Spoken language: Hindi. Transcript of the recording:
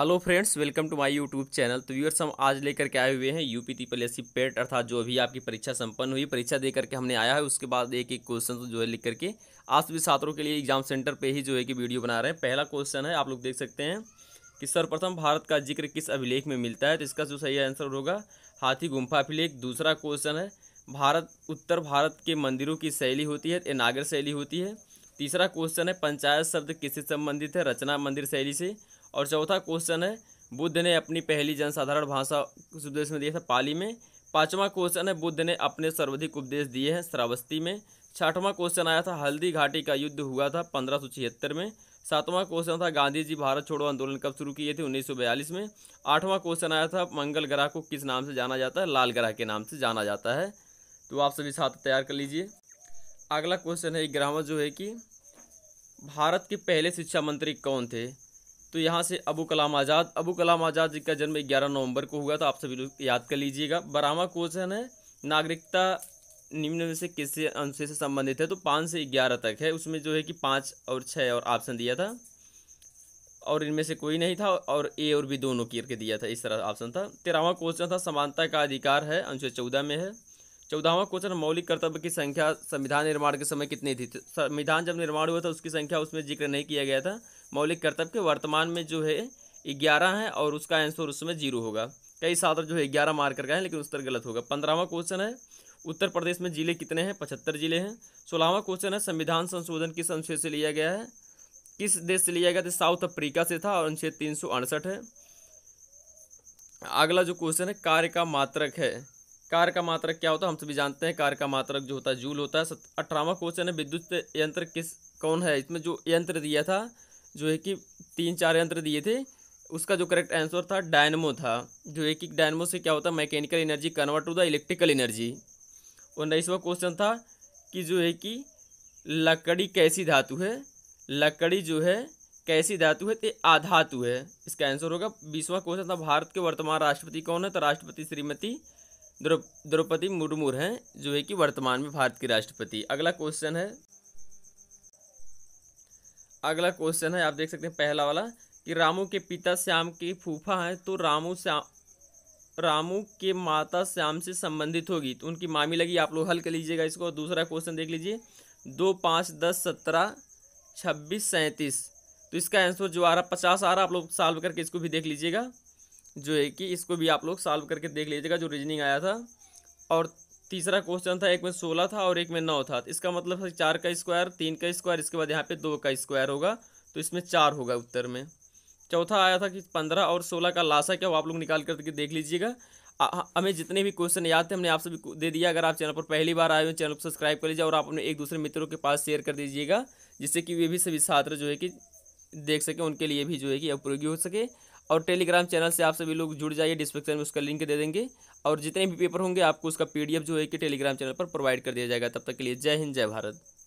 hello friends welcome to my YouTube channel तो व्यूअर्स हम आज लेकर के आए हुए हैं यूपी एस पेट अर्थात जो भी आपकी परीक्षा संपन्न हुई परीक्षा दे करके हमने आया है उसके बाद एक एक क्वेश्चन तो जो है लिख करके आज भी छात्रों के लिए एग्जाम सेंटर पे ही जो है कि वीडियो बना रहे हैं पहला क्वेश्चन है आप लोग देख सकते हैं कि सर्वप्रथम भारत का जिक्र किस अभिलेख में मिलता है तो इसका जो सही आंसर होगा हाथी गुम्फा अभिलेख दूसरा क्वेश्चन है भारत उत्तर भारत के मंदिरों की शैली होती है नागर शैली होती है तीसरा क्वेश्चन है पंचायत शब्द किससे संबंधित है रचना मंदिर शैली से और चौथा क्वेश्चन है बुद्ध ने अपनी पहली जनसाधारण भाषा किस उपदेश में दिया था पाली में पांचवा क्वेश्चन है बुद्ध ने अपने सर्वाधिक उपदेश दिए हैं श्रावस्ती में छठवां क्वेश्चन आया था हल्दी घाटी का युद्ध हुआ था पंद्रह में सातवां क्वेश्चन था गांधी जी भारत छोड़ो आंदोलन कब शुरू किए थे 1942 में आठवां क्वेश्चन आया था मंगल ग्रह को किस नाम से जाना जाता है लाल ग्रह के नाम से जाना जाता है तो आप सभी साथ तैयार कर लीजिए अगला क्वेश्चन है ग्रामर जो है कि भारत के पहले शिक्षा मंत्री कौन थे तो यहाँ से अबू कलाम आज़ाद अबू कलाम आज़ाद जी का जन्म 11 नवंबर को हुआ था आप सभी लोग याद कर लीजिएगा बरामा क्वेश्चन है नागरिकता निम्न में से किस अनुसे से संबंधित है तो पाँच से ग्यारह तक है उसमें जो है कि पाँच और छः और ऑप्शन दिया था और इनमें से कोई नहीं था और ए और बी दोनों की करके दिया था इस तरह ऑप्शन था तेरहवा क्वेश्चन था समानता का अधिकार है अनुच्छेद चौदह में है चौदहवा क्वेश्चन मौलिक कर्तव्य की संख्या संविधान निर्माण के समय कितनी थी तो संविधान जब निर्माण हुआ था उसकी संख्या उसमें जिक्र नहीं किया गया था मौलिक कर्तव्य के वर्तमान में जो है ग्यारह है और उसका आंसर उसमें जीरो होगा कई साधन जो है ग्यारह मार का हैं लेकिन उत्तर गलत होगा पंद्रहवा क्वेश्चन है उत्तर प्रदेश में जिले कितने हैं पचहत्तर जिले हैं सोलहवा क्वेश्चन है संविधान संशोधन किस अनुच्छेद से लिया गया है किस देश से लिया गया था साउथ अफ्रीका से था और अनुच्छेद तीन सौ अड़सठ है अगला जो क्वेश्चन है कार्य का मात्रक है कार्य का मात्रक क्या होता है हम सभी जानते हैं कार्य का मात्रक जो होता है जूल होता है अठारहवा क्वेश्चन है विद्युत यंत्र किस कौन है इसमें जो यंत्र दिया था जो है कि तीन चार यंत्र दिए थे उसका जो करेक्ट आंसर था डायनमो था जो एक एक डायनमो से क्या होता है mechanical energy convert to the electrical energy और नईसवा क्वेश्चन था कि जो है कि लकड़ी कैसी धातु है लकड़ी जो है कैसी धातु है ते आधातु है इसका आंसर होगा बीसवा क्वेश्चन था भारत के वर्तमान राष्ट्रपति कौन है तो राष्ट्रपति श्रीमती द्रौपदी मुर्मू हैं जो है कि वर्तमान में भारत के राष्ट्रपति अगला क्वेश्चन है अगला क्वेश्चन है आप देख सकते हैं पहला वाला कि रामू के पिता श्याम की फूफा हैं तो रामू श्याम रामू के माता श्याम से संबंधित होगी तो उनकी मामी लगी आप लोग हल कर लीजिएगा इसको दूसरा क्वेश्चन देख लीजिए दो पाँच दस सत्रह छब्बीस सैंतीस तो इसका आंसर जो आ रहा पचास आ रहा आप लोग सॉल्व करके इसको भी देख लीजिएगा जो है कि इसको भी आप लोग सॉल्व करके देख लीजिएगा जो रीजनिंग आया था और तीसरा क्वेश्चन था एक में सोलह था और एक में नौ था इसका मतलब है चार का स्क्वायर तीन का स्क्वायर इसके बाद यहाँ पे दो का स्क्वायर होगा तो इसमें चार होगा उत्तर में चौथा आया था कि पंद्रह और सोलह का लाशा क्या वो आप लोग निकाल करके देख लीजिएगा हमें जितने भी क्वेश्चन याद थे हमने आप सभी दे दिया अगर आप चैनल पर पहली बार आए हो चैनल को सब्सक्राइब कर लीजिए और आप अपने एक दूसरे मित्रों के पास शेयर कर दीजिएगा जिससे कि वे भी सभी छात्र जो है कि देख सकें उनके लिए भी जो है कि उपयोगी हो सके और टेलीग्राम चैनल से आप सभी लोग जुड़ जाइए डिस्क्रिप्शन में उसका लिंक दे देंगे और जितने भी पेपर होंगे आपको उसका पीडीएफ जो है कि टेलीग्राम चैनल पर प्रोवाइड कर दिया जाएगा तब तक के लिए जय हिंद जय भारत